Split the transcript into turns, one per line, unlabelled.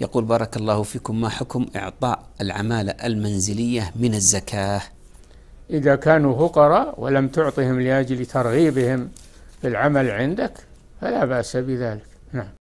يقول بارك الله فيكم ما حكم إعطاء العمالة المنزلية من الزكاة
إذا كانوا فقراء ولم تعطهم لأجل ترغيبهم في العمل عندك فلا بأس بذلك
نعم